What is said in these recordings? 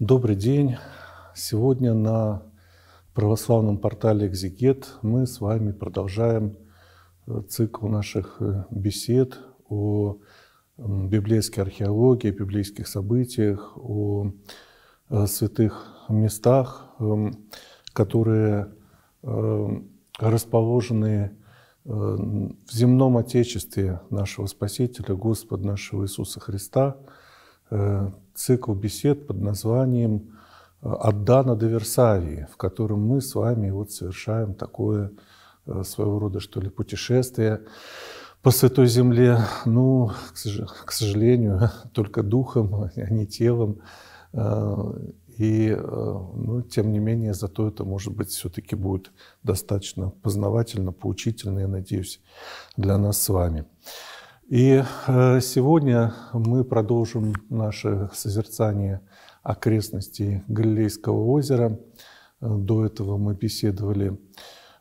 Добрый день. Сегодня на православном портале «Экзегет» мы с вами продолжаем э, цикл наших э, бесед о библейской археологии, библейских событиях, о э, святых местах, эм, которые эм, расположены в земном Отечестве нашего Спасителя, Господа нашего Иисуса Христа, цикл бесед под названием э, «От Дана до Версавии», в котором мы с вами вот совершаем такое э, своего рода, что ли, путешествие по Святой Земле. Ну, к сожалению, только духом, а не телом. Э, и, ну, тем не менее, зато это, может быть, все-таки будет достаточно познавательно, поучительно, я надеюсь, для нас с вами. И э, сегодня мы продолжим наше созерцание окрестностей Галилейского озера. До этого мы беседовали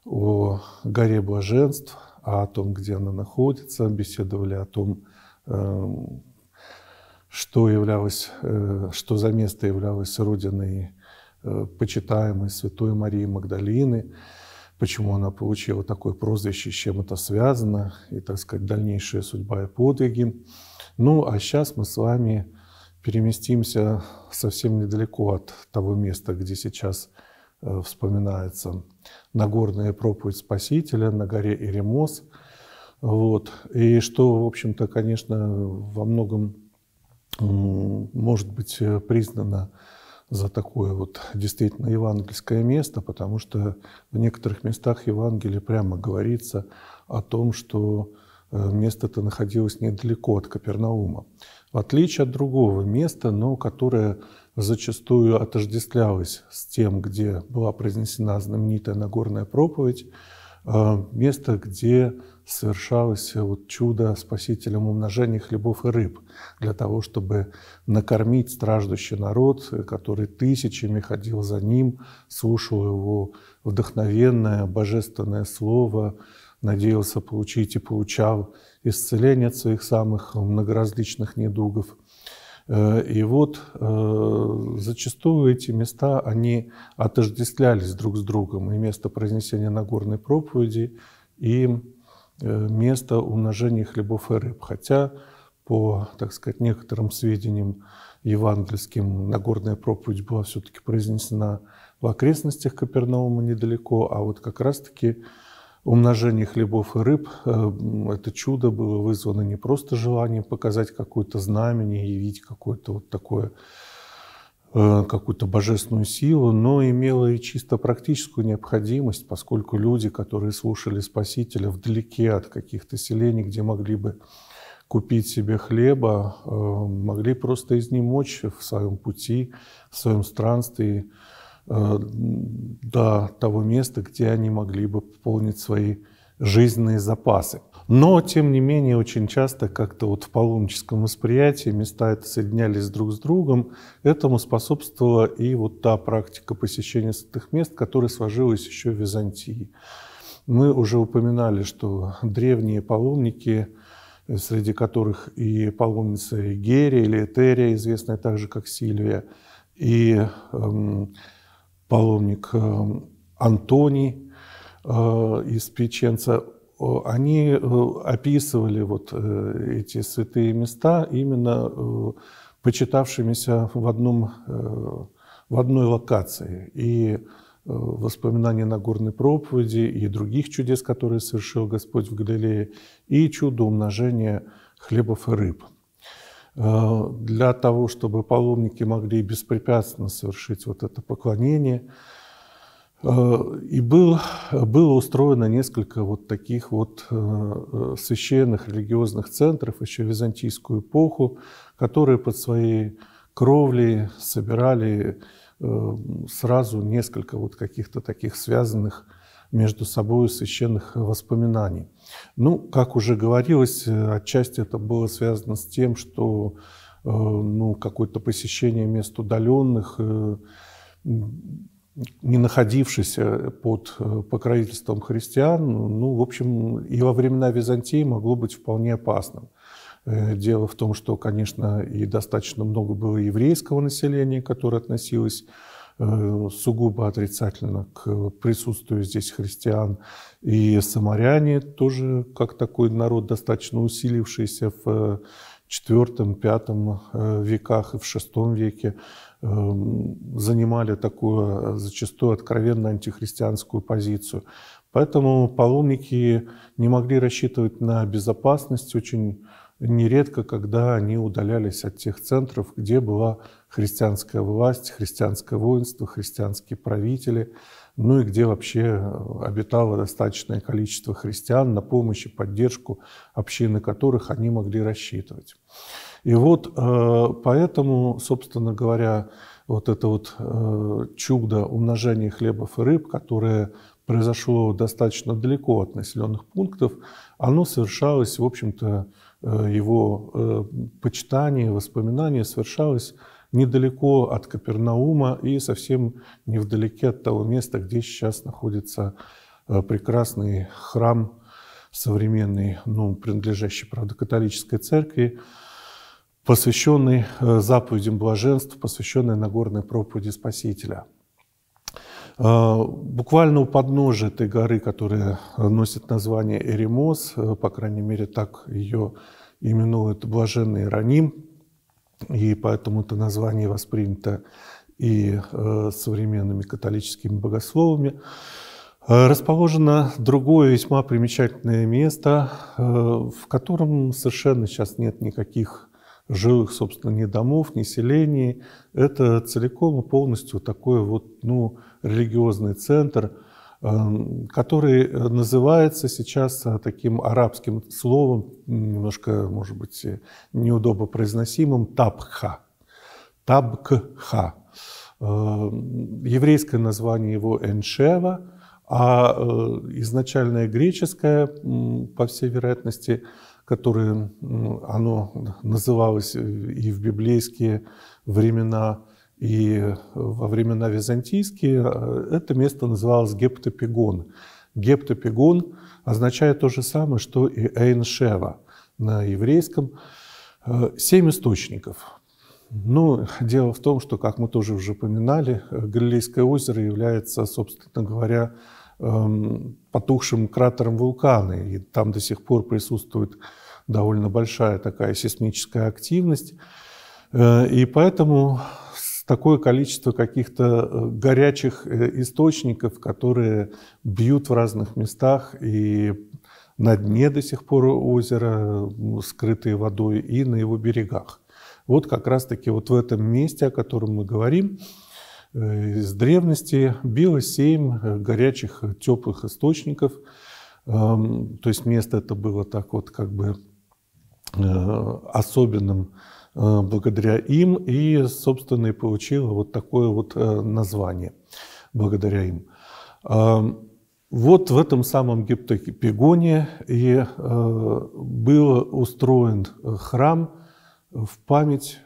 о горе блаженств, о том, где она находится, беседовали о том, эм, что, являлось, э, что за место являлось родиной э, почитаемой Святой Марии Магдалины – почему она получила такое прозвище, с чем это связано, и, так сказать, дальнейшая судьба и подвиги. Ну, а сейчас мы с вами переместимся совсем недалеко от того места, где сейчас э, вспоминается Нагорная проповедь Спасителя на горе Иремос. Вот. И что, в общем-то, конечно, во многом может быть э, признано за такое вот действительно евангельское место, потому что в некоторых местах Евангелия прямо говорится о том, что э, место это находилось недалеко от Капернаума. В отличие от другого места, но которое зачастую отождествлялось с тем, где была произнесена знаменитая Нагорная проповедь, э, место, где совершалось вот чудо спасителем умножения хлебов и рыб для того, чтобы накормить страждущий народ, который тысячами ходил за ним, слушал его вдохновенное божественное слово, надеялся получить и получал исцеление от своих самых многоразличных недугов. Э, и вот э, зачастую эти места, они отождествлялись друг с другом, и место произнесения Нагорной проповеди, и Э, место умножения хлебов и рыб. Хотя, по, так сказать, некоторым сведениям евангельским, Нагорная проповедь была все-таки произнесена в окрестностях Капернаума недалеко, а вот как раз-таки умножение хлебов и рыб, э, это чудо было вызвано не просто желанием показать какое-то знамение, явить какое-то вот такое Э, какую-то божественную силу, но имела и чисто практическую необходимость, поскольку люди, которые слушали Спасителя вдалеке от каких-то селений, где могли бы купить себе хлеба, э, могли просто изнемочь в своем пути, в своем странстве э, до того места, где они могли бы пополнить свои жизненные запасы. Но, тем не менее, очень часто как-то вот в паломническом восприятии места это соединялись друг с другом. Этому способствовала и вот та практика посещения святых мест, которая сложилась еще в Византии. Мы уже упоминали, что древние паломники э, среди которых и паломница Герия или Этерия, известная также как Сильвия, и эм, паломник эм, Антоний э, из Печенца, Э, они э, описывали вот э, эти святые места именно почитавшимися в, одном, в одной локации. И воспоминания на горной проповеди и других чудес, которые совершил Господь в Галилее, и чудо умножения хлебов и рыб. Для того, чтобы паломники могли беспрепятственно совершить вот это поклонение – Э, и был, было устроено несколько вот таких вот э, э, священных религиозных центров еще в византийскую эпоху, которые под своей кровлей собирали сразу несколько вот каких-то таких связанных между собой священных воспоминаний. Ну, как уже говорилось, отчасти это было связано с тем, что ну, какое-то посещение мест удаленных не находившийся э, под э, покровительством христиан, ну, в общем, и во времена Византии могло быть вполне опасным. Э, дело в том, что, конечно, и достаточно много было еврейского населения, которое относилось сугубо отрицательно к присутствию здесь христиан. И самаряне тоже, как такой народ, достаточно усилившийся в IV-V веках и в VI веке, Эм, занимали такую э, зачастую откровенно антихристианскую позицию. Поэтому паломники не могли рассчитывать на безопасность очень нередко, когда они удалялись от тех центров, где была христианская власть, христианское воинство, христианские правители, ну и где вообще э, обитало достаточное количество христиан на помощь и поддержку общины которых они могли рассчитывать. И вот э, поэтому, собственно говоря, вот это вот э, чудо умножения хлебов и рыб, которое произошло достаточно далеко от населенных пунктов, оно совершалось, в общем-то, э, его почитание, воспоминание совершалось недалеко от Капернаума и совсем невдалеке от того места, где сейчас находится прекрасный храм современный, ну, принадлежащий, правда, католической церкви, посвященный э, заповедям блаженств, посвященный Нагорной проповеди Спасителя. Э, буквально у подножия этой горы, которая э, носит название Эримос, по крайней мере, так ее именуют блаженный Раним, и поэтому это название воспринято и современными католическими богословами. Расположено другое весьма примечательное место, в котором совершенно сейчас нет никаких жилых, собственно, ни домов, ни селений. Это целиком и полностью такой вот, ну, религиозный центр, эм, который э, называется сейчас э, таким арабским словом, немножко, может быть, э, неудобно произносимым, табха. Табкха. Эм, еврейское название его Эншева, а изначальное греческое, по всей вероятности, которое оно называлось э, и в библейские времена, и э, во времена византийские, а, это место называлось Гептопигон. Гептопигон означает то же самое, что и Эйншева на еврейском. Э, Семь источников. Ну, дело в том, что, как мы тоже уже упоминали, Галилейское озеро является, собственно говоря, эм, потухшим кратером вулкана, и там до сих пор присутствует довольно большая такая сейсмическая активность, э, и поэтому такое количество каких-то э, горячих э, источников, которые бьют в разных местах и на дне до сих пор озера, скрытые водой, и на его берегах. Вот как раз-таки вот в этом месте, о котором мы говорим, из древности било семь горячих теплых источников. Эм, то есть место это было так вот как бы Э, особенным э, благодаря им и, собственно, и получила вот такое вот э, название благодаря им. Вот в этом самом Гептопегоне и был устроен храм в память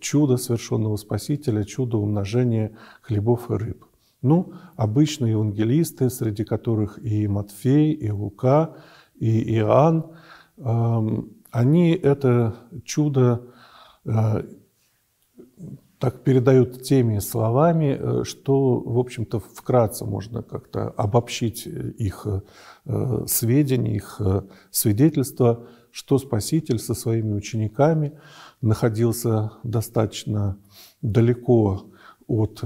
чуда совершенного Спасителя, чуда умножения хлебов и рыб. Ну, обычные евангелисты, среди которых и Матфей, и Лука, и Иоанн, эм, они это чудо э, так передают теми словами, э, что, в общем-то, вкратце можно как-то обобщить э, их сведения, их свидетельства, что Спаситель со своими учениками находился достаточно далеко от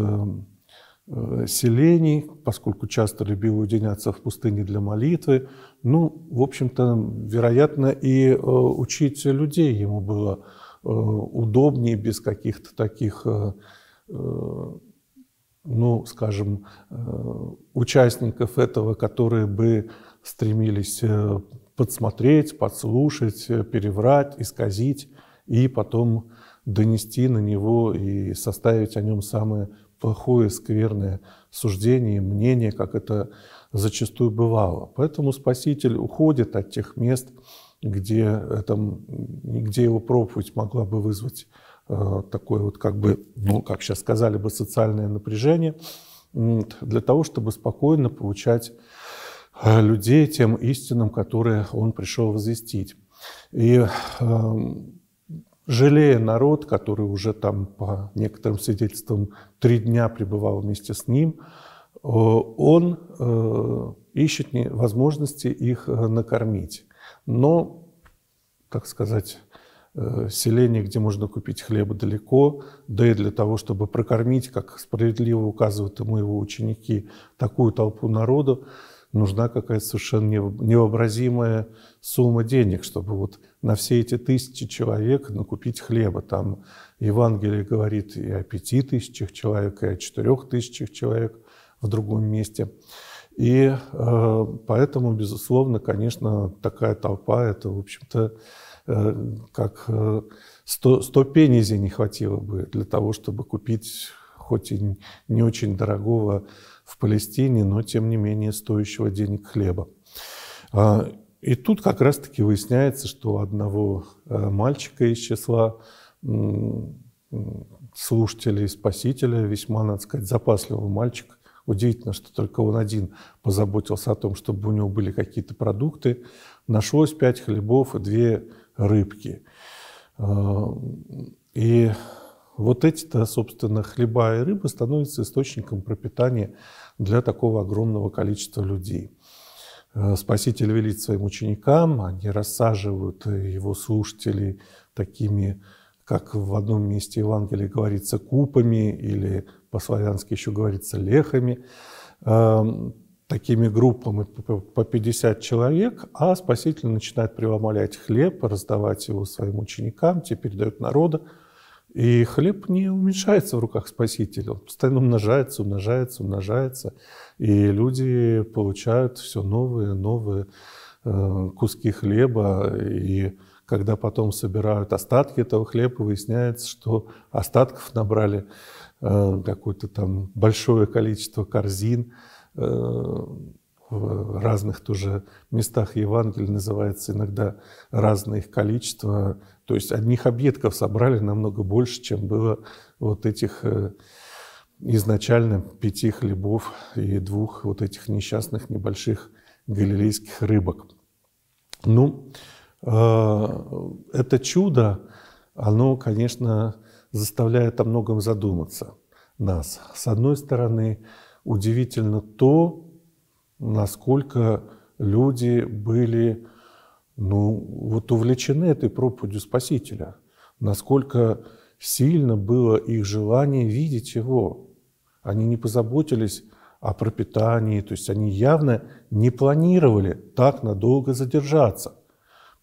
Э, селений, поскольку часто любил уединяться в пустыне для молитвы. Ну, в общем-то, вероятно, и э, учить людей ему было э, удобнее, без каких-то таких, ну, скажем, участников этого, которые бы стремились подсмотреть, подслушать, переврать, исказить и потом донести на него и составить о нем самое плохое, скверное суждение, мнение, как это зачастую бывало. Поэтому Спаситель уходит от тех мест, где, это, где его проповедь могла бы вызвать э, такое вот, как бы, ну, как сейчас сказали бы, социальное напряжение, для того, чтобы спокойно получать э, людей тем истинам, которые он пришел возвестить. И э, жалея народ, который уже там, по некоторым свидетельствам, три дня пребывал вместе с ним, э, он э, ищет возможности их э, накормить. Но, так сказать, селение, где можно купить хлеба далеко, да и для того, чтобы прокормить, как справедливо указывают ему его ученики, такую толпу народу, нужна какая-то совершенно невообразимая сумма денег, чтобы вот на все эти тысячи человек накупить хлеба. Там Евангелие говорит и о пяти тысячах человек, и о четырех тысячах человек в другом месте. И э, поэтому, безусловно, конечно, такая толпа, это, в общем-то, э, как э, сто 100, пенезей не хватило бы для того, чтобы купить хоть и не очень дорогого в Палестине, но тем не менее стоящего денег хлеба. А, и тут как раз-таки выясняется, что одного э, мальчика из числа слушателей, спасителя, весьма, надо сказать, запасливого мальчика. Удивительно, что только он один позаботился о том, чтобы у него были какие-то продукты. Нашлось пять хлебов и две рыбки. Э, и вот эти-то, собственно, хлеба и рыбы становятся источником пропитания для такого огромного количества людей. Э, Спаситель велит своим ученикам, они рассаживают его слушателей такими, как в одном месте Евангелия говорится, купами или по-славянски еще говорится лехами, эм, такими группами по 50 человек, а Спаситель начинает преломлять хлеб, раздавать его своим ученикам, те передают народу, и хлеб не уменьшается в руках Спасителя, он постоянно умножается, умножается, умножается, и люди получают все новые, новые э, куски хлеба, и когда потом собирают остатки этого хлеба, выясняется, что остатков набрали э, какое-то там большое количество корзин, э, в разных тоже местах Евангелия называется иногда разное их количество, то есть одних объедков собрали намного больше, чем было вот этих э, изначально пяти хлебов и двух вот этих несчастных небольших галилейских рыбок. Ну, э, это чудо, оно, конечно, заставляет о многом задуматься нас. С одной стороны, удивительно то, насколько люди были ну, вот увлечены этой проповедью Спасителя, насколько сильно было их желание видеть его. Они не позаботились о пропитании, то есть они явно не планировали так надолго задержаться,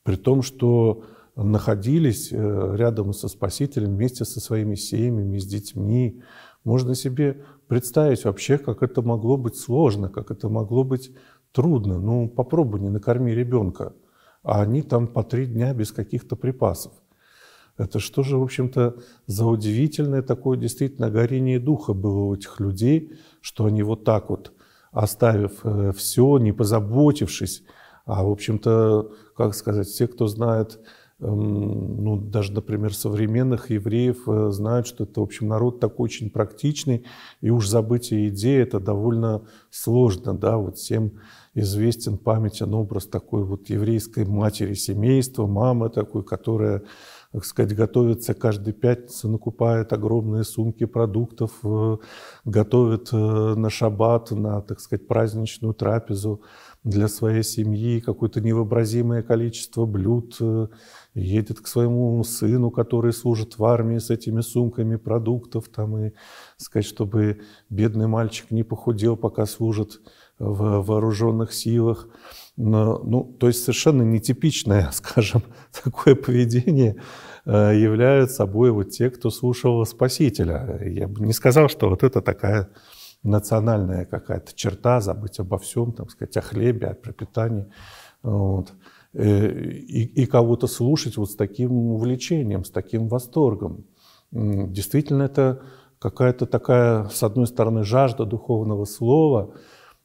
при том, что находились э, рядом со Спасителем вместе со своими семьями, с детьми. Можно себе представить вообще, как это могло быть сложно, как это могло быть трудно. Ну, попробуй не накорми ребенка – а они там по три дня без каких-то припасов. Это что же, в общем-то, за удивительное такое действительно горение духа было у этих людей, что они вот так вот, оставив э, все, не позаботившись, а, в общем-то, как сказать, все, кто знает, эм, ну, даже, например, современных евреев э, знают, что это, в общем, народ такой очень практичный, и уж забыть идеи – это довольно сложно, да, вот всем известен, памятен образ такой вот еврейской матери семейства, мамы такой, которая так сказать, готовится каждый пятницу, накупает огромные сумки продуктов, э, готовит э, на шаббат, на, так сказать, праздничную трапезу для своей семьи, какое-то невообразимое количество блюд, э, едет к своему сыну, который служит в армии с этими сумками продуктов, там, и, так сказать, чтобы бедный мальчик не похудел, пока служит в вооруженных силах. Ну, то есть совершенно нетипичное, скажем, такое поведение э, являются собой вот те, кто слушал Спасителя. Я бы не сказал, что вот это такая национальная какая-то черта, забыть обо всем, там сказать, о хлебе, о пропитании. Вот. Э, и, и кого-то слушать вот с таким увлечением, с таким восторгом. Действительно, это какая-то такая, с одной стороны, жажда духовного слова –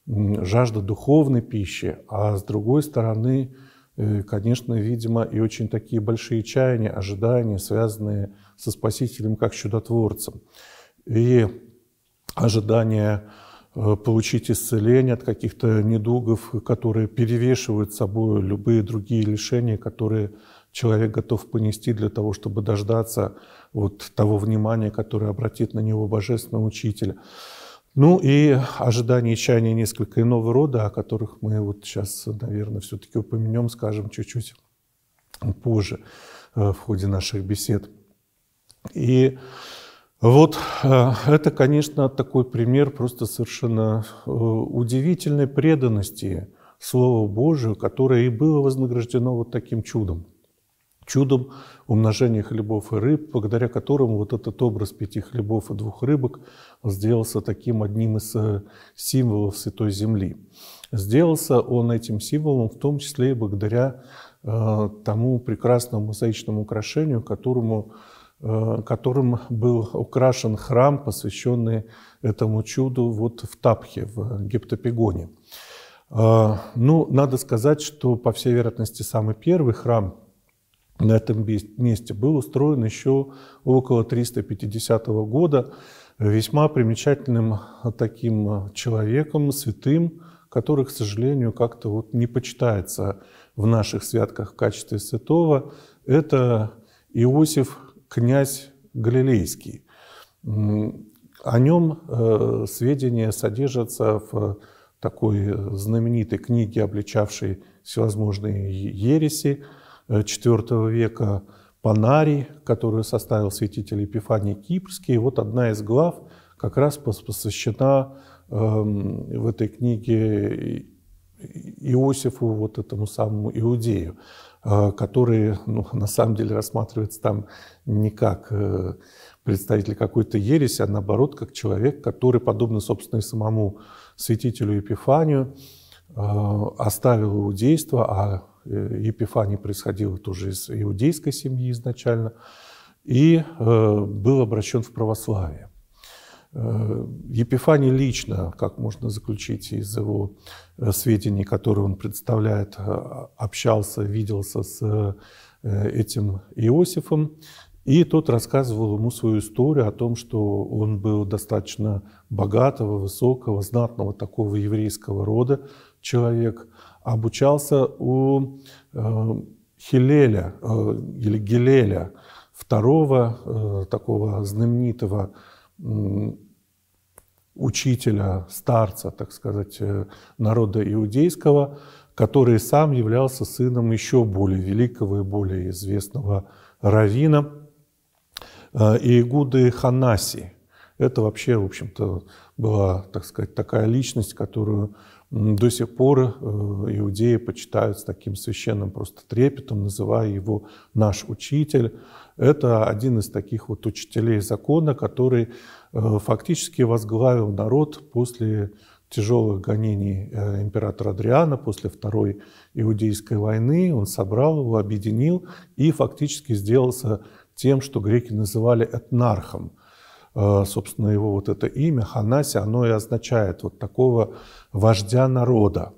жажда духовной пищи, а с другой стороны, э, конечно, видимо, и очень такие большие чаяния, ожидания, связанные со Спасителем как чудотворцем. И ожидание э, получить исцеление от каких-то недугов, которые перевешивают собой любые другие лишения, которые человек готов понести для того, чтобы дождаться вот того внимания, которое обратит на него Божественный Учитель. Ну и ожидания и чаяния несколько иного рода, о которых мы вот сейчас, наверное, все-таки упомянем, скажем чуть-чуть позже э, в ходе наших бесед. И вот э, это, конечно, такой пример просто совершенно э, удивительной преданности Слову Божию, которое и было вознаграждено вот таким чудом чудом умножения хлебов и рыб, благодаря которому вот этот образ пяти хлебов и двух рыбок сделался таким одним из э, символов Святой Земли. Сделался он этим символом в том числе и благодаря э, тому прекрасному мозаичному украшению, которому, э, которым был украшен храм, посвященный этому чуду вот в Тапхе, в Гептопегоне. Э, ну, надо сказать, что, по всей вероятности, самый первый храм – на этом месте был устроен еще около 350 года весьма примечательным а, таким а, человеком, святым, который, к сожалению, как-то вот не почитается в наших святках в качестве святого. Это Иосиф, князь Галилейский. О нем э, сведения содержатся в э, такой э, знаменитой книге, обличавшей всевозможные ереси – IV э, века Панарий, который составил святитель Епифаний Кипрский. И вот одна из глав как раз посвящена эм, в этой книге Иосифу, вот этому самому Иудею, э, который ну, на самом деле рассматривается там не как э, представитель какой-то ереси, а наоборот, как человек, который, подобно, собственно, и самому святителю Епифанию, оставил иудейство, а Э, Епифаний происходил тоже из иудейской семьи изначально и э, был обращен в православие. Э, Епифаний лично, как можно заключить из его сведений, которые он представляет, общался, виделся с этим Иосифом, и тот рассказывал ему свою историю о том, что он был достаточно богатого, высокого, знатного такого еврейского рода человек – обучался у э, Хилеля э, или Гилеля, второго э, такого знаменитого учителя, старца, так сказать, народа иудейского, который сам являлся сыном еще более великого и более известного равина Иегуды Ханаси. Это вообще, в общем-то, была, так сказать, такая личность, которую до сих пор э, иудеи почитают с таким священным просто трепетом, называя его «наш учитель». Это один из таких вот учителей закона, который э, фактически возглавил народ после тяжелых гонений э, императора Адриана, после Второй Иудейской войны. Он собрал его, объединил и фактически сделался тем, что греки называли этнархом. А, собственно, его вот это имя, Ханаси, оно и означает вот такого вождя народа,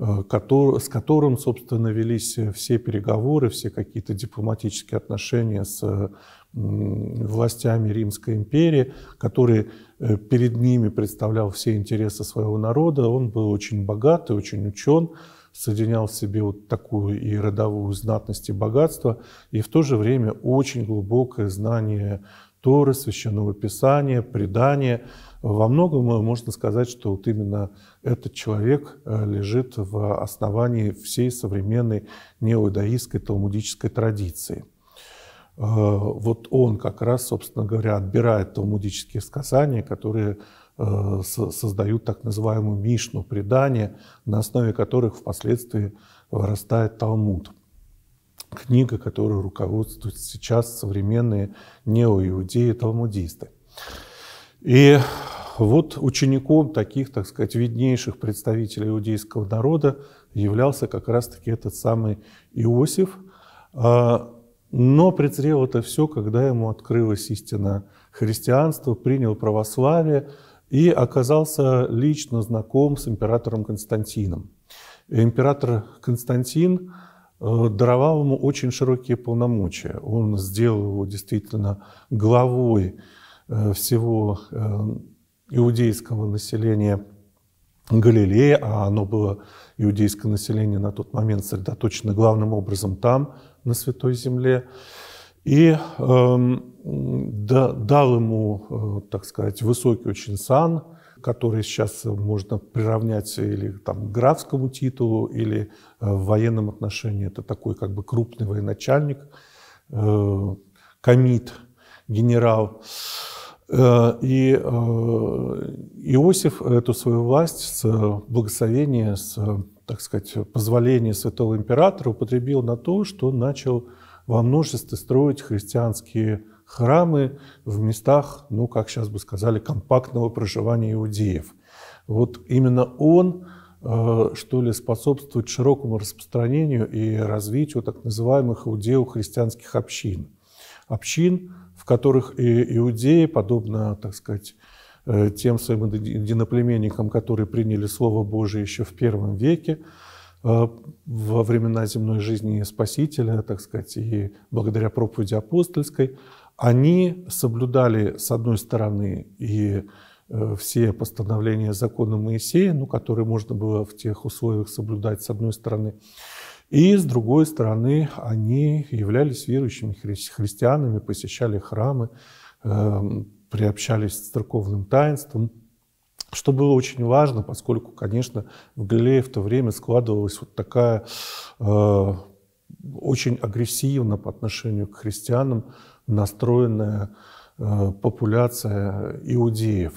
а, который, с которым, собственно, велись все переговоры, все какие-то дипломатические отношения с властями Римской империи, который э, перед ними представлял все интересы своего народа. Он был очень богатый, очень учен, соединял в себе вот такую и родовую знатность и богатство, и в то же время очень глубокое знание Торы, Священного Писания, Предания. Во многом э, можно сказать, что вот именно этот человек э, лежит в основании всей современной неоидаистской талмудической традиции. Э, вот он как раз, собственно говоря, отбирает талмудические сказания, которые создают так называемую Мишну, предания, на основе которых впоследствии вырастает Талмуд книга, которой руководствуют сейчас современные неоиудеи-талмудисты. И вот учеником таких, так сказать, виднейших представителей иудейского народа являлся как раз-таки этот самый Иосиф. А, но презрел это все, когда ему открылась истина христианства, принял православие и оказался лично знаком с императором Константином. Император Константин – Э, даровал ему очень широкие полномочия. Он сделал его действительно главой э, всего э, иудейского населения Галилея, а оно было иудейское население на тот момент сосредоточено главным образом там, на Святой Земле, и э, да, дал ему, э, так сказать, высокий очень сан – который сейчас можно приравнять или там, к графскому титулу, или э, в военном отношении. Это такой как бы крупный военачальник, э, комит, генерал. Э, и Иосиф эту свою власть с благословения, с, так сказать, позволения святого императора употребил на то, что начал во множестве строить христианские храмы в местах, ну, как сейчас бы сказали, компактного проживания иудеев. Вот именно он, э, что ли, способствует широкому распространению и развитию так называемых иудео-христианских общин. Общин, в которых и иудеи, подобно, так сказать, э, тем своим единоплеменникам, которые приняли Слово Божие еще в первом веке, э, во времена земной жизни Спасителя, так сказать, и благодаря проповеди апостольской, они соблюдали, с одной стороны, и э, все постановления закона Моисея, ну, которые можно было в тех условиях соблюдать, с одной стороны, и, с другой стороны, они являлись верующими христианами, посещали храмы, эм, приобщались к церковным таинствам, что было очень важно, поскольку, конечно, в Галилее в то время складывалась вот такая э, очень агрессивно по отношению к христианам настроенная э, популяция иудеев.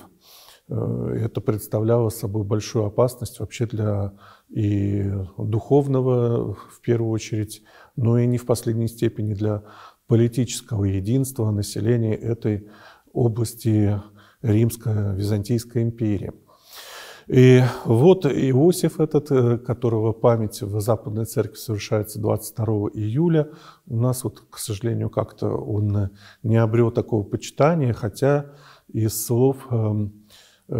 Э, это представляло собой большую опасность вообще для и духовного, в первую очередь, но и не в последней степени для политического единства населения этой области Римско-Византийской империи. И вот Иосиф этот, э, которого память в Западной Церкви совершается 22 июля, у нас вот, к сожалению, как-то он не обрел такого почитания, хотя из слов, эм, э,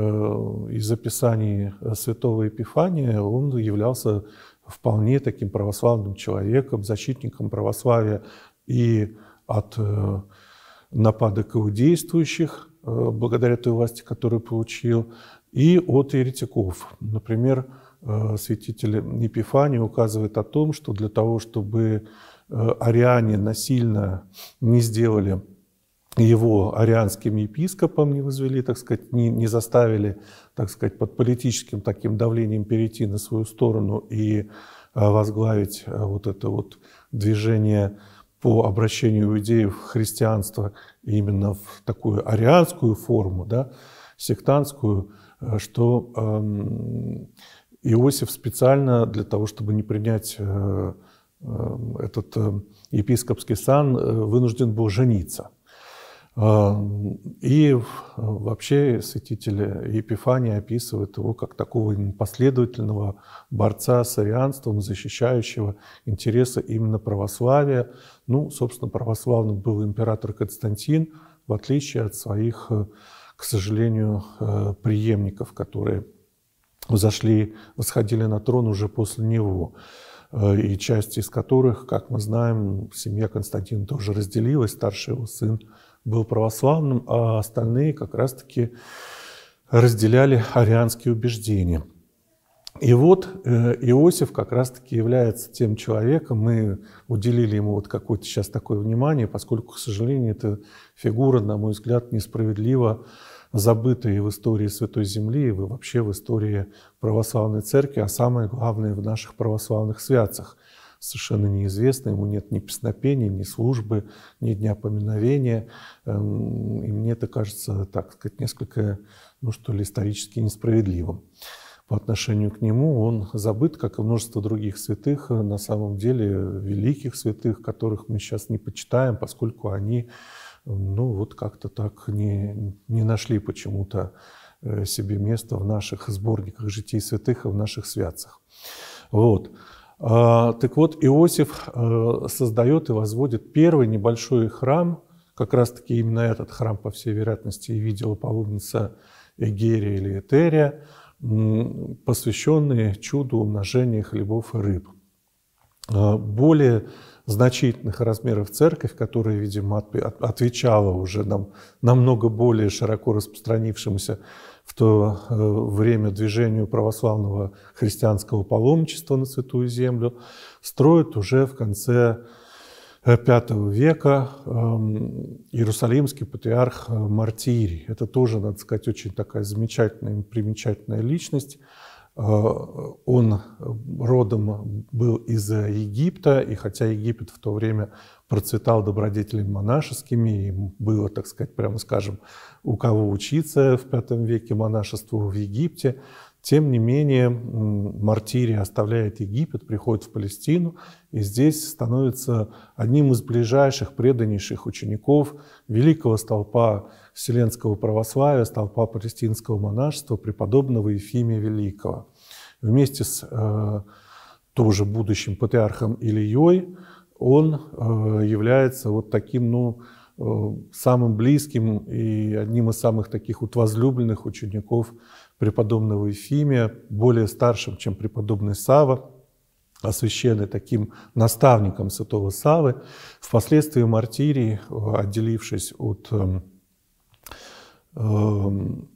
из описаний святого Эпифания он являлся вполне таким православным человеком, защитником православия и от э, нападок иудействующих, благодаря той власти, которую получил, и от еретиков. Например, э, святитель Епифаний указывает о том, что для того, чтобы э, ариане насильно не сделали его арианским епископом, не возвели, так сказать, не, не заставили, так сказать, под политическим таким давлением перейти на свою сторону и э, возглавить вот это вот движение по обращению иудеев в христианство именно в такую арианскую форму, да, сектантскую, Э, что эм, Иосиф специально для того, чтобы не принять э, э, этот епископский сан, вынужден был жениться. Эм, и вообще святитель Епифания описывает его как такого последовательного борца с арианством, защищающего интересы именно православия. Ну, собственно, православным был император Константин, в отличие от своих к сожалению, э, преемников, которые зашли, восходили на трон уже после него э, и часть из которых, как мы знаем, семья Константина тоже разделилась, старший его сын был православным, а остальные как раз-таки разделяли арианские убеждения. И вот э, Иосиф как раз-таки является тем человеком, мы уделили ему вот какое-то сейчас такое внимание, поскольку, к сожалению, эта фигура, на мой взгляд, несправедливо забытые в истории Святой Земли и вообще в истории православной церкви, а самое главное в наших православных святцах. Совершенно неизвестно, ему нет ни песнопения, ни службы, ни дня поминовения. Эм, и мне это кажется, так сказать, несколько, ну что ли, исторически несправедливым по отношению к нему, он забыт, как и множество других святых, э, на самом деле великих святых, которых мы сейчас не почитаем, поскольку они ну вот как-то так не, не нашли почему-то э, себе места в наших сборниках житий святых и в наших святцах. Вот. А, так вот, Иосиф э, создает и возводит первый небольшой храм, как раз-таки именно этот храм, по всей вероятности, и видела паломница Эгерия или Этерия, посвященный чуду умножения хлебов и рыб. А, более значительных размеров церковь, которая, видимо, от, от, отвечала уже нам, намного более широко распространившемуся в то э, время движению православного христианского паломничества на Святую Землю, строит уже в конце V э, века эм, Иерусалимский патриарх э, Мартирий. Это тоже, надо сказать, очень такая замечательная, примечательная личность, Э, он родом был из Египта, и хотя Египет в то время процветал добродетелями монашескими, и было, так сказать, прямо скажем, у кого учиться в V веке монашеству в Египте, тем не менее, Мартири оставляет Египет, приходит в Палестину, и здесь становится одним из ближайших, преданнейших учеников великого столпа вселенского православия, столпа палестинского монашества, преподобного Ефимия Великого. Вместе с э, тоже будущим патриархом Ильей он э, является вот таким, ну, э, самым близким и одним из самых таких вот возлюбленных учеников преподобного Ефимия, более старшим, чем преподобный Сава, освященный таким наставником святого Савы, впоследствии мартирий, отделившись от эм, эм,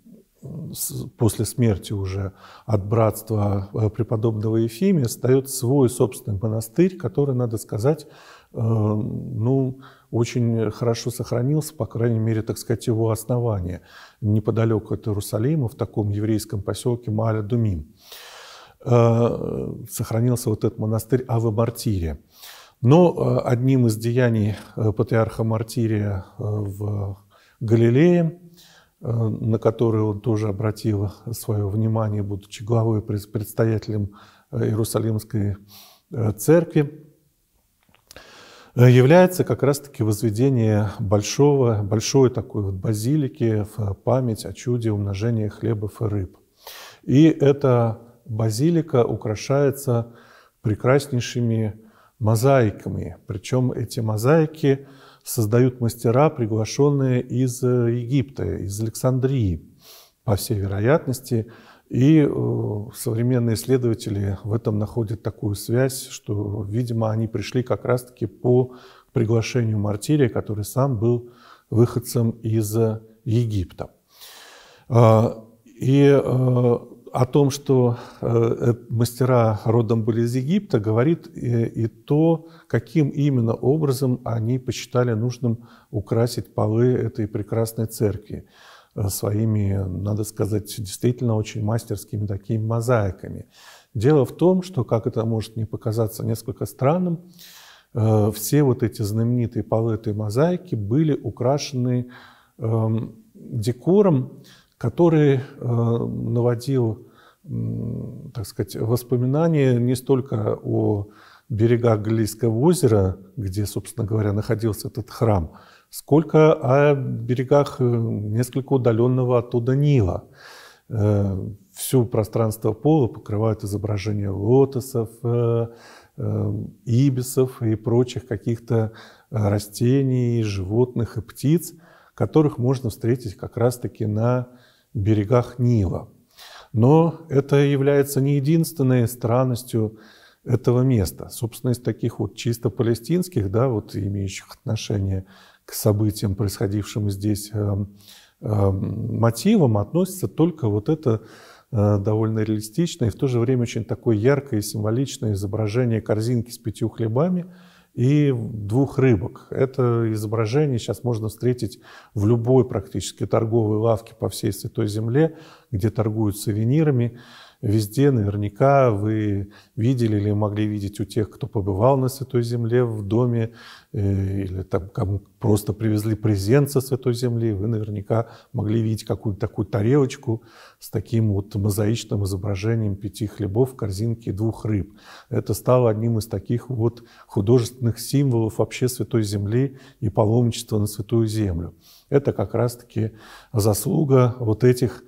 после смерти уже от братства э, преподобного Ефимия, создает свой собственный монастырь, который, надо сказать, эм, ну, очень хорошо сохранился, по крайней мере, так сказать, его основание, неподалеку от Иерусалима, в таком еврейском поселке Маля-Думим. Э, сохранился вот этот монастырь Авы Мартире. Но э, одним из деяний э, патриарха Мартирия в Галилее, на которое он тоже обратил свое внимание, будучи главой предстоятелем Иерусалимской церкви, Э, является как раз-таки возведение большого, большой такой вот базилики в память о чуде умножения хлебов и рыб. И эта базилика украшается прекраснейшими мозаиками. Причем эти мозаики создают мастера, приглашенные из э, Египта, из Александрии. По всей вероятности, и э, современные исследователи в этом находят такую связь, что, видимо, они пришли как раз-таки по приглашению Мартирия, который сам был выходцем из Египта. А, и э, о том, что э, мастера родом были из Египта, говорит и то, каким именно образом они посчитали нужным украсить полы этой прекрасной церкви своими, надо сказать, действительно очень мастерскими такими мозаиками. Дело в том, что, как это может не показаться несколько странным, э, все вот эти знаменитые полы мозаики были украшены эм, декором, который э, наводил, так сказать, воспоминания не столько о берегах Галилейского озера, где, собственно говоря, находился этот храм, сколько о берегах э, несколько удаленного оттуда Нила. Э, Все пространство пола покрывают изображения лотосов, э, ибисов и прочих каких-то растений, животных и птиц, которых можно встретить как раз-таки на берегах Нила. Но это является не единственной странностью этого места. Собственно, из таких вот чисто палестинских, да, вот имеющих отношение к событиям, происходившим здесь, э, э, мотивам относится только вот это э, довольно реалистичное и в то же время очень такое яркое и символичное изображение корзинки с пятью хлебами и двух рыбок. Это изображение сейчас можно встретить в любой практически торговой лавке по всей Святой Земле, где торгуют сувенирами везде наверняка вы видели или могли видеть у тех, кто побывал на Святой Земле в доме, э, или там кому просто привезли презент со Святой Земли, вы наверняка могли видеть какую-то такую тарелочку с таким вот мозаичным изображением пяти хлебов, корзинки двух рыб. Это стало одним из таких вот художественных символов вообще Святой Земли и паломничества на Святую Землю. Это как раз-таки заслуга вот этих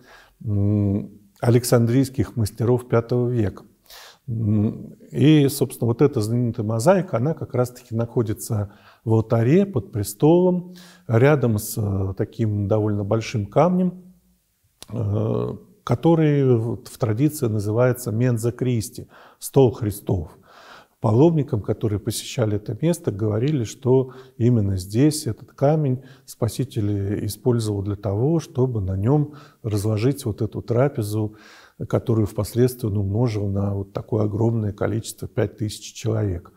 александрийских мастеров V века. И, собственно, вот эта знаменитая мозаика, она как раз-таки находится в алтаре под престолом, рядом с э, таким довольно большим камнем, э, который в традиции называется Менза Кристи, стол Христов паломникам, которые посещали это место, говорили, что именно здесь этот камень Спаситель использовал для того, чтобы на нем разложить вот эту трапезу, которую впоследствии он умножил на вот такое огромное количество, 5000 человек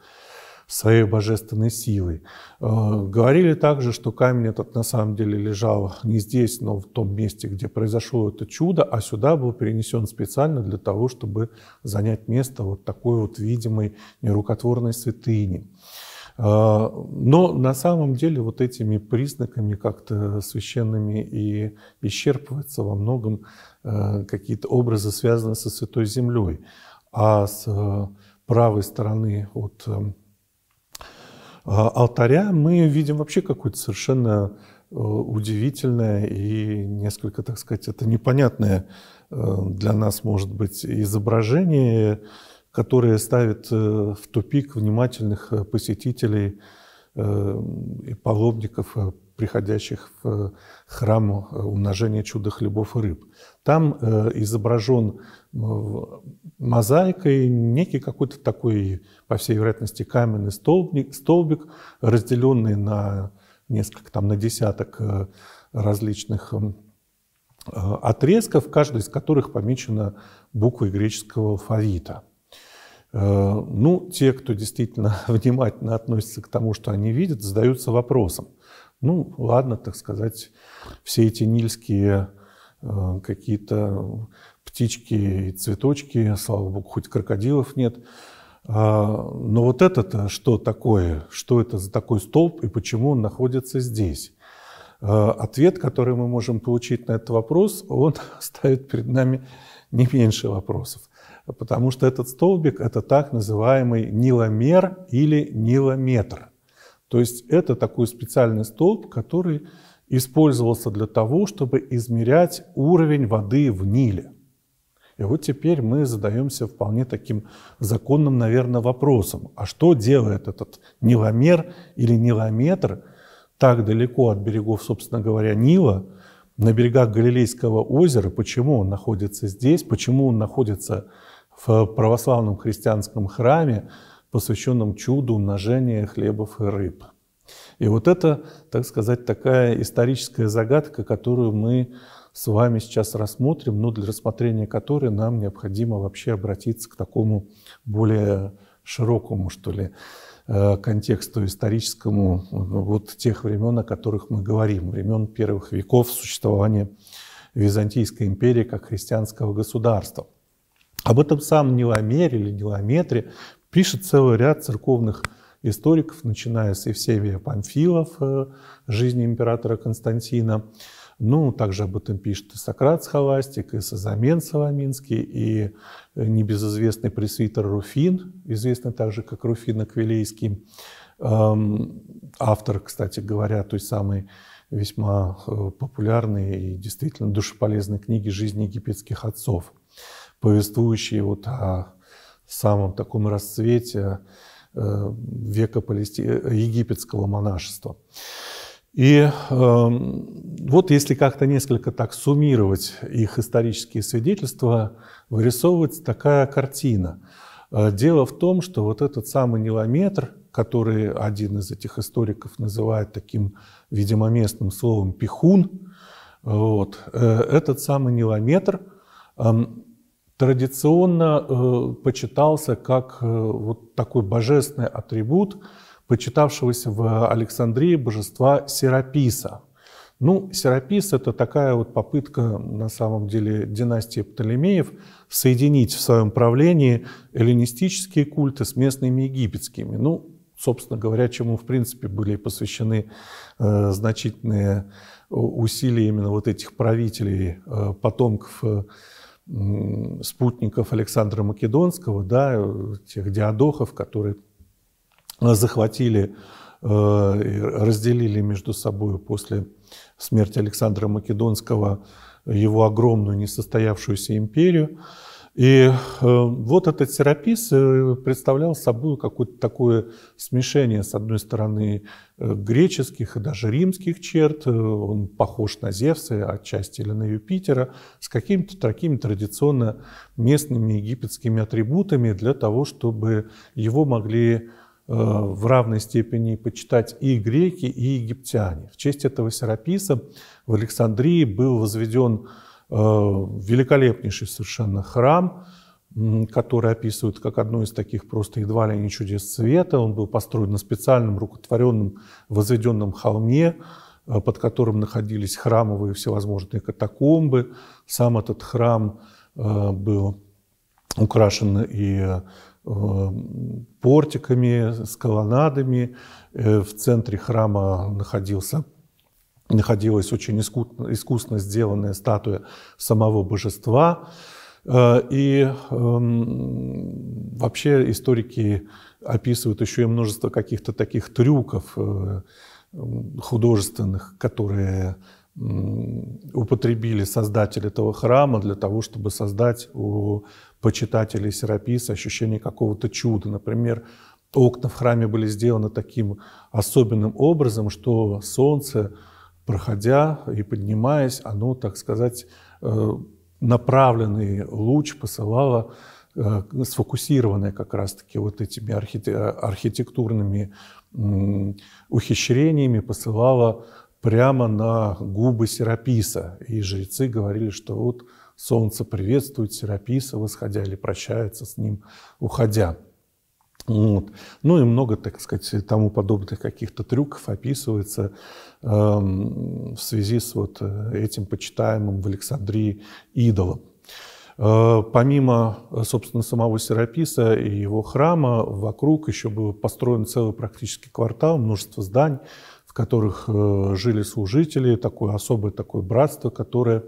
своей божественной силой. Э, говорили также, что камень этот на самом деле лежал не здесь, но в том месте, где произошло это чудо, а сюда был перенесен специально для того, чтобы занять место вот такой вот видимой нерукотворной святыни. Э, но на самом деле вот этими признаками как-то священными и исчерпываются во многом э, какие-то образы, связанные со Святой Землей. А с правой стороны от а, алтаря мы видим вообще какое-то совершенно э, удивительное и несколько, так сказать, это непонятное э, для нас, может быть, изображение, которое ставит э, в тупик внимательных посетителей и паломников приходящих в э, храм э, умножения чуда хлебов и рыб. Там э, изображен мозаикой некий какой-то такой, по всей вероятности, каменный столбик, столбик разделенный на несколько, там, на десяток различных отрезков, каждый из которых помечена буквой греческого алфавита – ну, те, кто действительно внимательно относится к тому, что они видят, задаются вопросом, ну, ладно, так сказать, все эти нильские э, какие-то птички и цветочки, слава богу, хоть крокодилов нет. А, но вот это-то что такое? Что это за такой столб и почему он находится здесь? А, ответ, который мы можем получить на этот вопрос, он ставит перед нами не меньше вопросов. Потому что этот столбик – это так называемый ниломер или нилометр. То есть это такой специальный столб, который использовался для того, чтобы измерять уровень воды в Ниле. И вот теперь мы задаемся вполне таким законным, наверное, вопросом, а что делает этот ниломер или нилометр так далеко от берегов, собственно говоря, Нила, на берегах Галилейского озера, почему он находится здесь, почему он находится в православном христианском храме, посвященном чуду умножения хлебов и рыб. И вот это, так сказать, такая историческая загадка, которую мы с вами сейчас рассмотрим, но для рассмотрения которой нам необходимо вообще обратиться к такому более широкому, что ли, э, контексту историческому вот тех времен, о которых мы говорим, времен первых веков существования Византийской империи как христианского государства. Об этом самом неломере или нелометре Пишет целый ряд церковных историков, начиная с Евсевия Памфилов, э, «Жизни императора Константина». Ну, также об этом пишет и Сократ Схоластик, и Сазамен Соломинский, и э, небезызвестный пресвитер Руфин, известный также как Руфин Аквилейский, эм, автор, кстати говоря, той самой весьма э, популярной и действительно душеполезной книги жизни египетских отцов», повествующей вот о самом таком расцвете э, века Палести... Э, египетского монашества. И э, вот если как-то несколько так суммировать их исторические свидетельства, вырисовывается такая картина. Э, дело в том, что вот этот самый нилометр, который один из этих историков называет таким, видимо, местным словом «пихун», вот, этот самый нилометр эм, – традиционно э, почитался как э, вот такой божественный атрибут почитавшегося в Александрии божества Сераписа. Ну, Серапис – это такая вот попытка, на самом деле, династии Птолемеев соединить в своем правлении эллинистические культы с местными египетскими. Ну, собственно говоря, чему, в принципе, были посвящены э, значительные э, усилия именно вот этих правителей, э, потомков э, спутников Александра Македонского, да, э, тех диадохов, которые э, захватили, э, разделили между собой после смерти Александра Македонского его огромную несостоявшуюся империю – и э, вот этот терапис э, представлял собой какое-то такое смешение, с одной стороны, э, греческих и даже римских черт, он похож на Зевса отчасти или на Юпитера, с какими-то такими традиционно местными египетскими атрибутами для того, чтобы его могли в равной степени почитать и греки, и египтяне. В честь этого сераписа в Александрии был возведен Э, великолепнейший совершенно храм, который описывают как одно из таких просто едва ли не чудес света. Он был построен на специальном рукотворенном возведенном холме, э, под которым находились храмовые всевозможные катакомбы. Сам этот храм э, был украшен и портиками, с колоннадами. В центре храма находился находилась очень искусно, искусно сделанная статуя самого божества. Э, и эм, вообще историки описывают еще и множество каких-то таких трюков э, художественных, которые употребили создатель этого храма для того, чтобы создать у почитателей Сераписа ощущение какого-то чуда. Например, окна в храме были сделаны таким особенным образом, что солнце – проходя и поднимаясь, оно, так сказать, э, направленный луч посылало э, сфокусированное как раз-таки вот этими архитектурными ухищрениями посылало прямо на губы Сераписа. И жрецы говорили, что вот солнце приветствует Сераписа, восходя, или прощается с ним, уходя. Вот. Ну и много, так сказать, тому подобных каких-то трюков описывается. Эм, в связи с вот э, этим почитаемым в Александрии идолом. Э, помимо, э, собственно, самого Сераписа и его храма, вокруг еще был построен целый практически квартал, множество зданий, в которых жили служители, такое особое такое братство, которое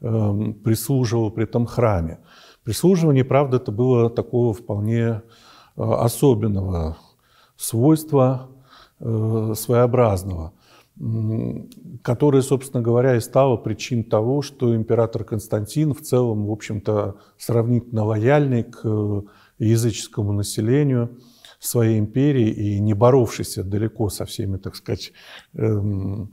эм, прислуживало при этом храме. Прислуживание, правда, это было такого вполне особенного свойства, своеобразного – которая, собственно говоря, и стала причин того, что император Константин в целом, в общем-то, сравнительно лояльный к э, языческому населению своей империи и не боровшийся далеко со всеми, так сказать, эм,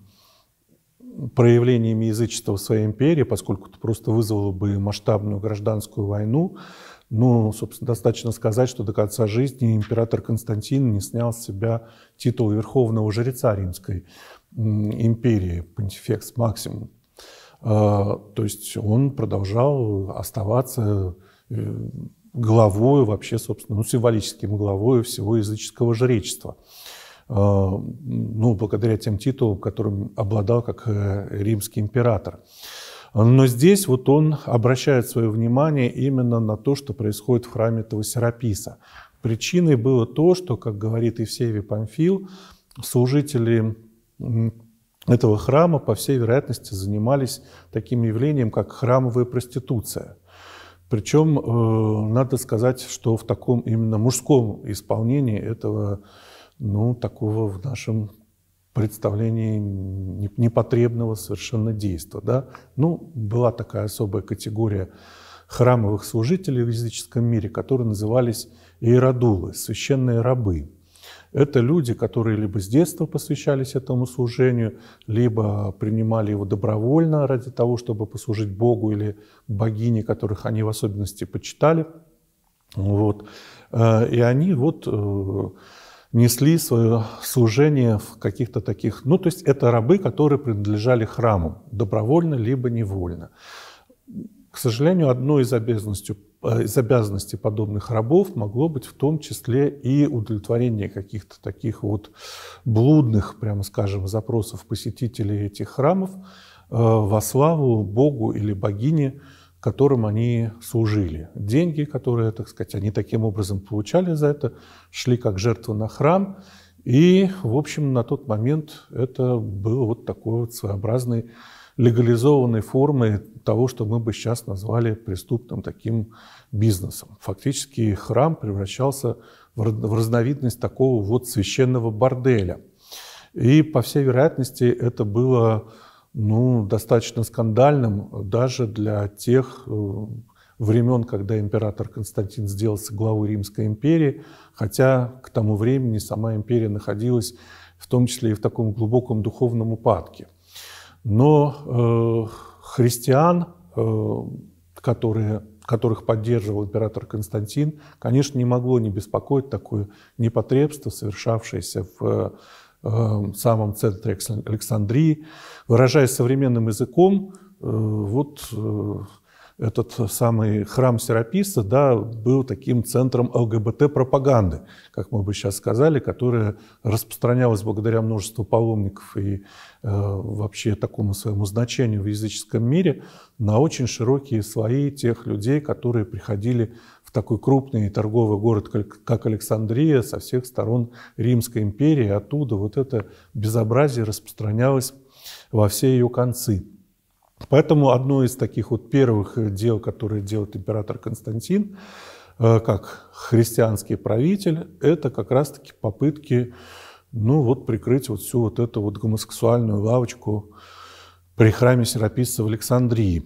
проявлениями язычества в своей империи, поскольку это просто вызвало бы масштабную гражданскую войну, Но собственно, достаточно сказать, что до конца жизни император Константин не снял с себя титул верховного жреца римской империи, понтифекс Максимум. А, то есть он продолжал оставаться э, главою вообще, собственно, ну, символическим главою всего языческого жречества. А, ну, благодаря тем титулам, которым обладал как э, римский император. Но здесь вот он обращает свое внимание именно на то, что происходит в храме этого Сераписа. Причиной было то, что, как говорит Евсевий Памфил, служители этого храма, по всей вероятности, занимались таким явлением, как храмовая проституция. Причем э, надо сказать, что в таком именно мужском исполнении этого, ну, такого в нашем представлении непотребного совершенно действия, Да? Ну, была такая особая категория храмовых служителей в языческом мире, которые назывались иеродулы, священные рабы. Это люди, которые либо с детства посвящались этому служению, либо принимали его добровольно ради того, чтобы послужить Богу или богине, которых они в особенности почитали. Вот. Э, и они вот э, несли свое служение в каких-то таких... Ну, то есть это рабы, которые принадлежали храму, добровольно либо невольно. К сожалению, одной из обязанностей Э, из обязанностей подобных рабов могло быть в том числе и удовлетворение каких-то таких вот блудных, прямо скажем, запросов посетителей этих храмов э, во славу Богу или богине, которым они служили. Деньги, которые, так сказать, они таким образом получали за это, шли как жертва на храм. И, в общем, на тот момент это был вот такой вот своеобразный легализованной формы того, что мы бы сейчас назвали преступным таким бизнесом. Фактически храм превращался в разновидность такого вот священного борделя. И, по всей вероятности, это было ну, достаточно скандальным даже для тех э, времен, когда император Константин сделался главой Римской империи, хотя к тому времени сама империя находилась в том числе и в таком глубоком духовном упадке – но э, христиан, э, которые, которых поддерживал император Константин, конечно, не могло не беспокоить такое непотребство, совершавшееся в э, самом центре Александрии. Выражаясь современным языком, э, вот... Э, этот самый храм Сераписа да, был таким центром ЛГБТ-пропаганды, как мы бы сейчас сказали, которая распространялась благодаря множеству паломников и э, вообще такому своему значению в языческом мире на очень широкие слои тех людей, которые приходили в такой крупный торговый город, как Александрия, со всех сторон Римской империи, оттуда вот это безобразие распространялось во все ее концы. Поэтому одно из таких вот первых дел, которые делает император Константин, э, как христианский правитель, это как раз-таки попытки, ну вот, прикрыть вот всю вот эту вот гомосексуальную лавочку при храме Сераписца в Александрии.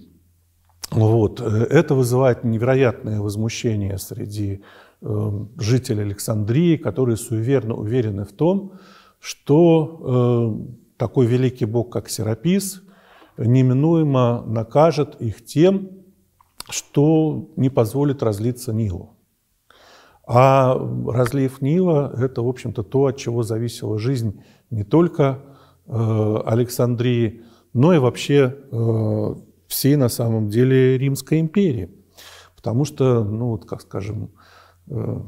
Вот. Э, это вызывает невероятное возмущение среди э, жителей Александрии, которые суеверно уверены в том, что э, такой великий бог, как Серапис – неминуемо накажет их тем, что не позволит разлиться Нилу. А разлив Нила – это, в общем-то, то, от чего зависела жизнь не только э, Александрии, но и вообще э, всей, на самом деле, Римской империи. Потому что, ну вот, как скажем, э,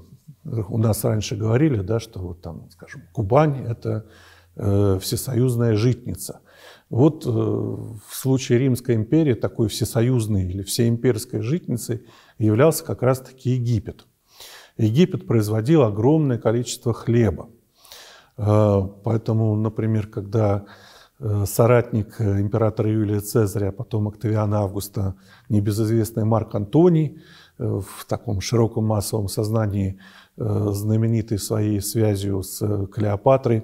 у нас раньше говорили, да, что вот там, скажем, Кубань – это э, всесоюзная житница. Вот э, в случае Римской империи такой всесоюзной или всеимперской житницей являлся как раз-таки Египет. Египет производил огромное количество хлеба. Э, поэтому, например, когда э, соратник императора Юлия Цезаря, а потом Октавиана Августа, небезызвестный Марк Антоний, в таком широком массовом сознании, знаменитый своей связью с Клеопатрой,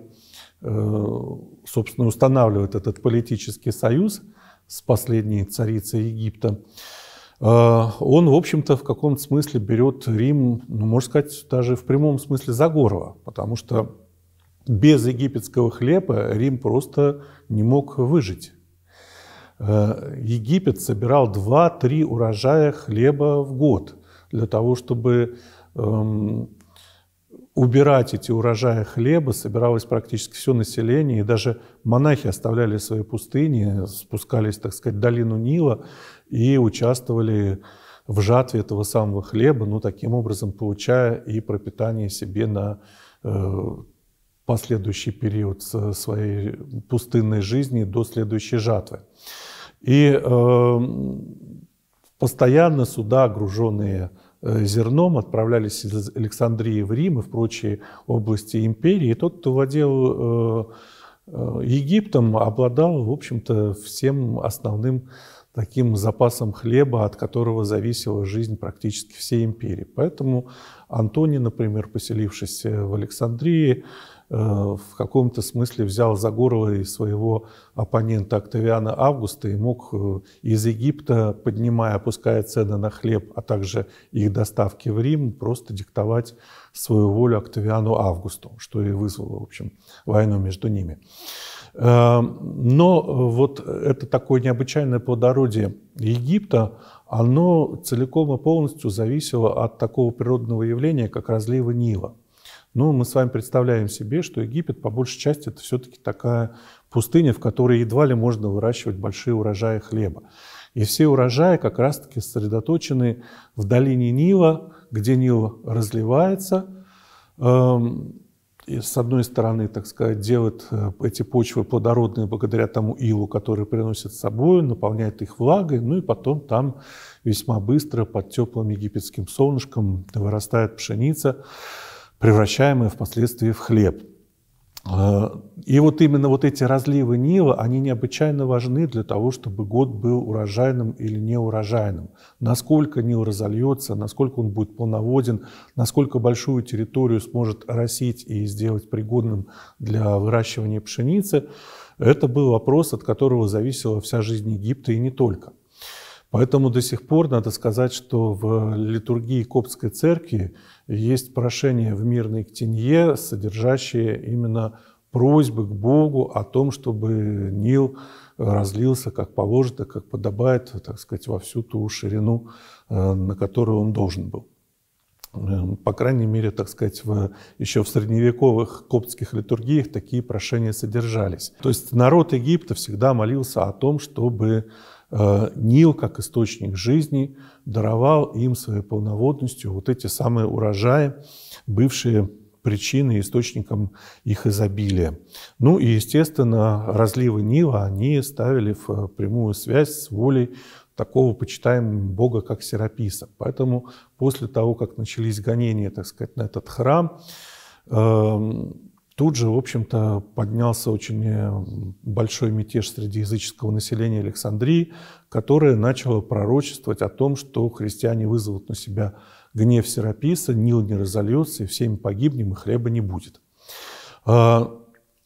Э, собственно, устанавливает этот политический союз с последней царицей Египта, э, он, в общем-то, в каком-то смысле берет Рим, ну, можно сказать, даже в прямом смысле за горло, потому что без египетского хлеба Рим просто не мог выжить. Э, Египет собирал 2-3 урожая хлеба в год для того, чтобы эм, убирать эти урожаи хлеба собиралось практически все население, и даже монахи оставляли свои пустыни, спускались, так сказать, в долину Нила и участвовали в жатве этого самого хлеба, ну, таким образом получая и пропитание себе на э, последующий период своей пустынной жизни до следующей жатвы. И э, постоянно суда, груженные Э, зерном отправлялись из Александрии в Рим и в прочие области империи. И тот, кто владел э, э, Египтом, обладал, в общем-то, всем основным таким запасом хлеба, от которого зависела жизнь практически всей империи. Поэтому Антоний, например, поселившись в Александрии, Э, в каком-то смысле взял за горло и своего оппонента Октавиана Августа и мог э, из Египта, поднимая, опуская цены на хлеб, а также их доставки в Рим, просто диктовать свою волю Октавиану Августу, что и вызвало, в общем, войну между ними. Э, но вот это такое необычайное плодородие Египта, оно целиком и полностью зависело от такого природного явления, как разлива Нила – ну, мы с вами представляем себе, что Египет, по большей части, это все-таки такая пустыня, в которой едва ли можно выращивать большие урожаи хлеба. И все урожаи как раз-таки сосредоточены в долине Нила, где Нил разливается, эм, и с одной стороны, так сказать, делает э, эти почвы плодородные благодаря тому илу, который приносит с собой, наполняет их влагой, ну и потом там весьма быстро под теплым египетским солнышком вырастает пшеница превращаемые впоследствии в хлеб. Э, и вот именно вот эти разливы Нила, они необычайно важны для того, чтобы год был урожайным или неурожайным. Насколько Нил разольется, насколько он будет полноводен, насколько большую территорию сможет росить и сделать пригодным для выращивания пшеницы, это был вопрос, от которого зависела вся жизнь Египта и не только. Поэтому до сих пор надо сказать, что в литургии Коптской церкви есть прошение в мирной ктенье, содержащее именно просьбы к Богу о том, чтобы Нил разлился как положено, как подобает, так сказать, во всю ту ширину, э, на которую он должен был. Эм, по крайней мере, так сказать, в, еще в средневековых коптских литургиях такие прошения содержались. То есть народ Египта всегда молился о том, чтобы Э, Нил, как источник жизни, даровал им своей полноводностью вот эти самые урожаи, бывшие причиной, источником их изобилия. Ну и, естественно, разливы Нила они ставили в э, прямую связь с волей такого почитаемого бога, как Сераписа. Поэтому после того, как начались гонения, так сказать, на этот храм, эм, Тут же, в общем-то, поднялся очень э, большой мятеж среди языческого населения Александрии, которое начало пророчествовать о том, что христиане вызовут на себя гнев Сераписа, Нил не разольется, и всем мы погибнем, и хлеба не будет. А,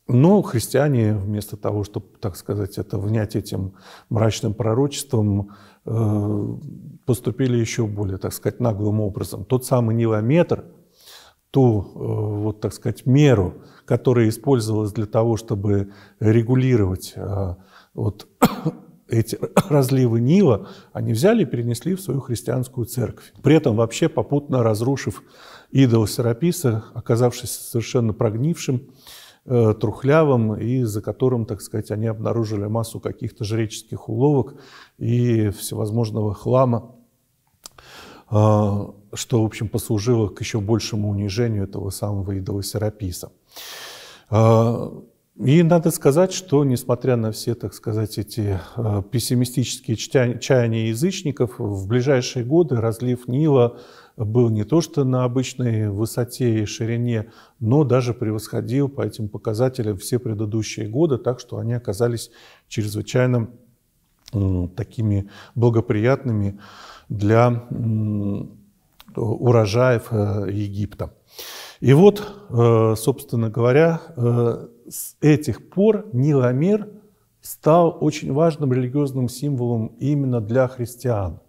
но христиане, вместо того, чтобы, так сказать, это внять этим мрачным пророчеством, э, поступили еще более, так сказать, наглым образом. Тот самый Нилометр – ту, э, вот так сказать, меру, которая использовалась для того, чтобы регулировать э, вот эти разливы Нила, они взяли и перенесли в свою христианскую церковь. При этом вообще попутно разрушив идол Сераписа, оказавшийся совершенно прогнившим, э, трухлявым, и за которым, так сказать, они обнаружили массу каких-то жреческих уловок и всевозможного хлама, а, что, в общем, послужило к еще большему унижению этого самого идолосераписа. А, и надо сказать, что несмотря на все, так сказать, эти а, пессимистические чаяния язычников, в ближайшие годы разлив Нила был не то что на обычной высоте и ширине, но даже превосходил по этим показателям все предыдущие годы, так что они оказались чрезвычайно такими благоприятными для урожаев э, Египта. И вот, э, собственно говоря, э, с этих пор Ниломер стал очень важным религиозным символом именно для христиан.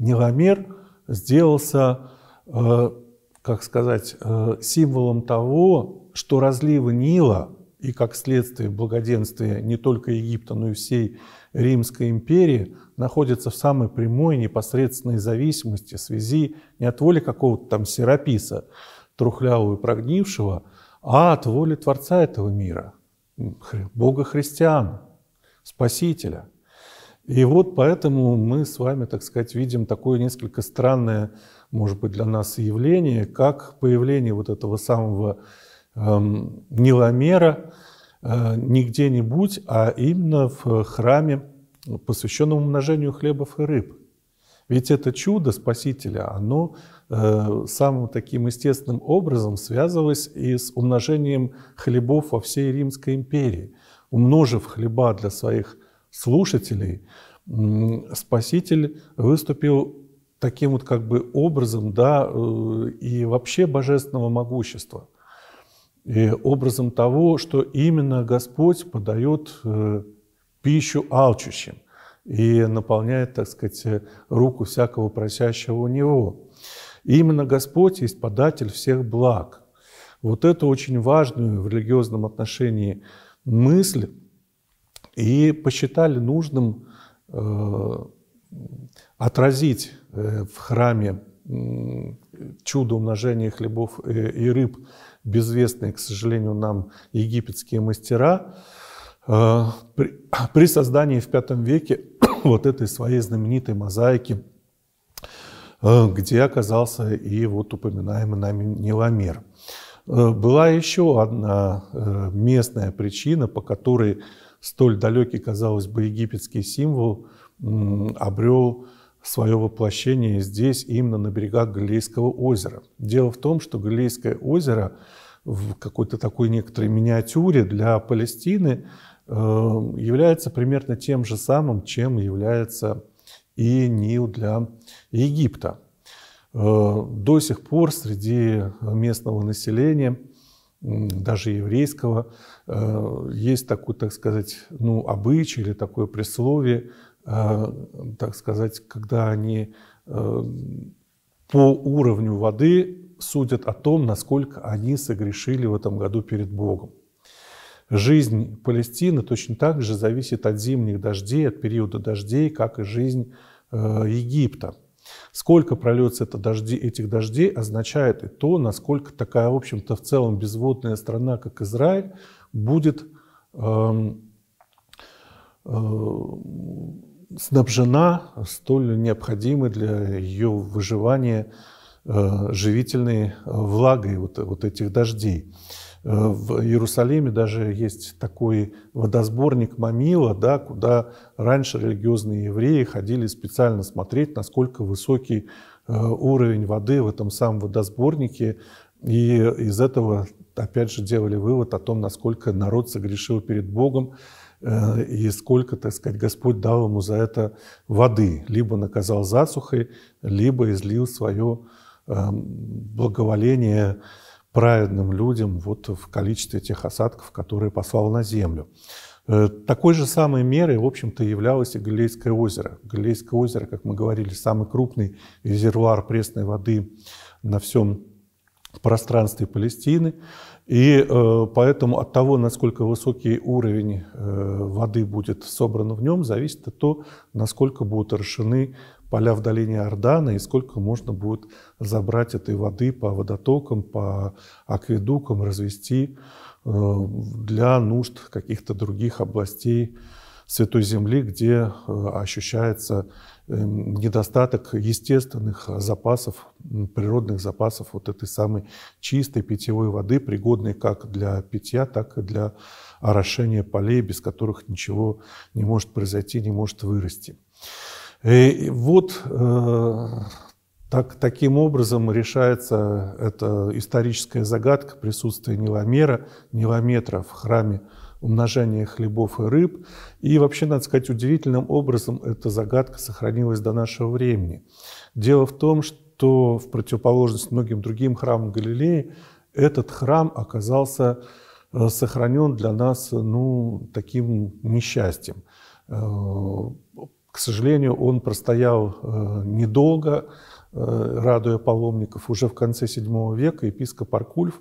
Ниломер сделался, как сказать, символом того, что разливы Нила и, как следствие, благоденствия не только Египта, но и всей Римской империи, находится в самой прямой непосредственной зависимости в связи не от воли какого-то там сераписа, трухлявого и прогнившего, а от воли Творца этого мира, Бога христиан, Спасителя. И вот поэтому мы с вами, так сказать, видим такое несколько странное, может быть, для нас явление, как появление вот этого самого Эм, Ниломера э, не где-нибудь, а именно в храме, посвященном умножению хлебов и рыб. Ведь это чудо Спасителя, оно э, самым таким естественным образом связывалось и с умножением хлебов во всей Римской империи. Умножив хлеба для своих слушателей, Спаситель выступил таким вот как бы образом, да, э, и вообще божественного могущества – и образом того, что именно Господь подает э, пищу алчущим и наполняет, так сказать, э, руку всякого просящего у Него. И именно Господь есть податель всех благ. Вот это очень важную в религиозном отношении мысль, и посчитали нужным э, отразить в храме чудо умножения хлебов и рыб безвестные, к сожалению, нам египетские мастера, э, при создании в V веке вот этой своей знаменитой мозаики, э, где оказался и вот упоминаемый нами Неломер. Э, была еще одна местная причина, по которой столь далекий, казалось бы, египетский символ обрел свое воплощение здесь, именно на берегах Галилейского озера. Дело в том, что Галилейское озеро в какой-то такой некоторой миниатюре для Палестины э, является примерно тем же самым, чем является и Нил для Египта. Э, до сих пор среди местного населения, даже еврейского, э, есть такой, так сказать, ну, обычай или такое присловие так сказать, когда они э, по уровню воды судят о том, насколько они согрешили в этом году перед Богом. Жизнь Палестины точно так же зависит от зимних дождей, от периода дождей, как и жизнь э, Египта. Сколько прольется это дожди, этих дождей, означает и то, насколько такая, в общем-то, в целом безводная страна, как Израиль, будет эм, э, э, снабжена столь необходимой для ее выживания э, живительной влагой вот, вот этих дождей. Э, в Иерусалиме даже есть такой водосборник Мамила, да, куда раньше религиозные евреи ходили специально смотреть, насколько высокий э, уровень воды в этом самом водосборнике. И из этого, опять же, делали вывод о том, насколько народ согрешил перед Богом Э, и сколько, так сказать, Господь дал ему за это воды, либо наказал засухой, либо излил свое э, благоволение праведным людям вот в количестве тех осадков, которые послал на землю. Э, такой же самой мерой, в общем-то, являлось и Галилейское озеро. Галилейское озеро, как мы говорили, самый крупный резервуар пресной воды на всем пространстве Палестины. И э, поэтому от того, насколько высокий уровень э, воды будет собран в нем, зависит и то, насколько будут расширены поля в долине Ордана и сколько можно будет забрать этой воды по водотокам, по акведукам, развести э, для нужд каких-то других областей Святой Земли, где ощущается Эм, недостаток естественных запасов, природных запасов вот этой самой чистой питьевой воды, пригодной как для питья, так и для орошения полей, без которых ничего не может произойти, не может вырасти. Э, и вот э, так, таким образом решается эта историческая загадка присутствия Ниломера, Нилометра в храме умножения хлебов и рыб. И вообще, надо сказать, удивительным образом эта загадка сохранилась до нашего времени. Дело в том, что в противоположность многим другим храмам Галилеи, этот храм оказался э, сохранен для нас ну, таким несчастьем. Э, к сожалению, он простоял э, недолго, радуя паломников. Уже в конце VII века епископ Аркульф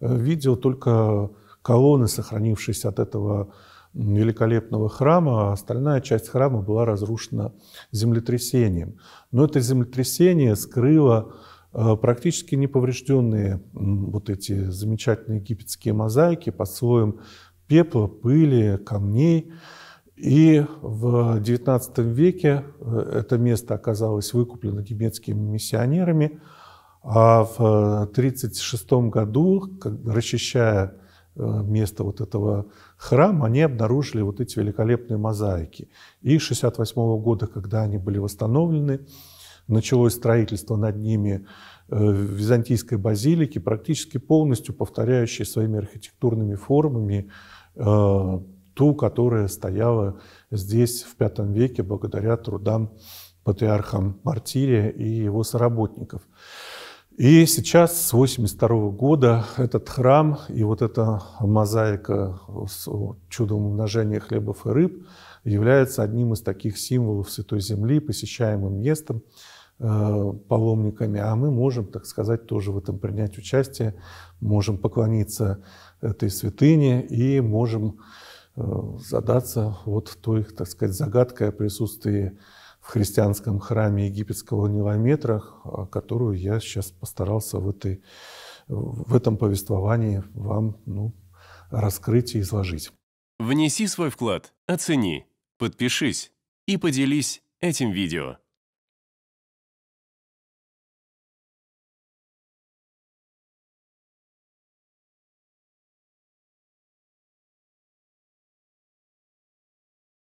видел только колонны, сохранившиеся от этого великолепного храма, а остальная часть храма была разрушена землетрясением. Но это землетрясение скрыло э, практически неповрежденные вот эти замечательные египетские мозаики под слоем пепла, пыли, камней. И в XIX веке э, это место оказалось выкуплено немецкими миссионерами, а в 1936 э, году, расчищая Э, место вот этого храма, они обнаружили вот эти великолепные мозаики. И 1968 года, когда они были восстановлены, началось строительство над ними э, византийской базилики, практически полностью повторяющей своими архитектурными формами э, ту, которая стояла здесь в V веке благодаря трудам патриарха Мартирия и его соработников. И сейчас, с 1982 года, этот храм и вот эта мозаика с чудом умножения хлебов и рыб является одним из таких символов Святой Земли, посещаемым местом э, паломниками, а мы можем, так сказать, тоже в этом принять участие, можем поклониться этой святыне и можем э, задаться вот той, так сказать, загадкой о присутствии в христианском храме египетского Нилометра, а, которую я сейчас постарался в, этой, в этом повествовании вам ну, раскрыть и изложить. Внеси свой вклад, оцени, подпишись и поделись этим видео.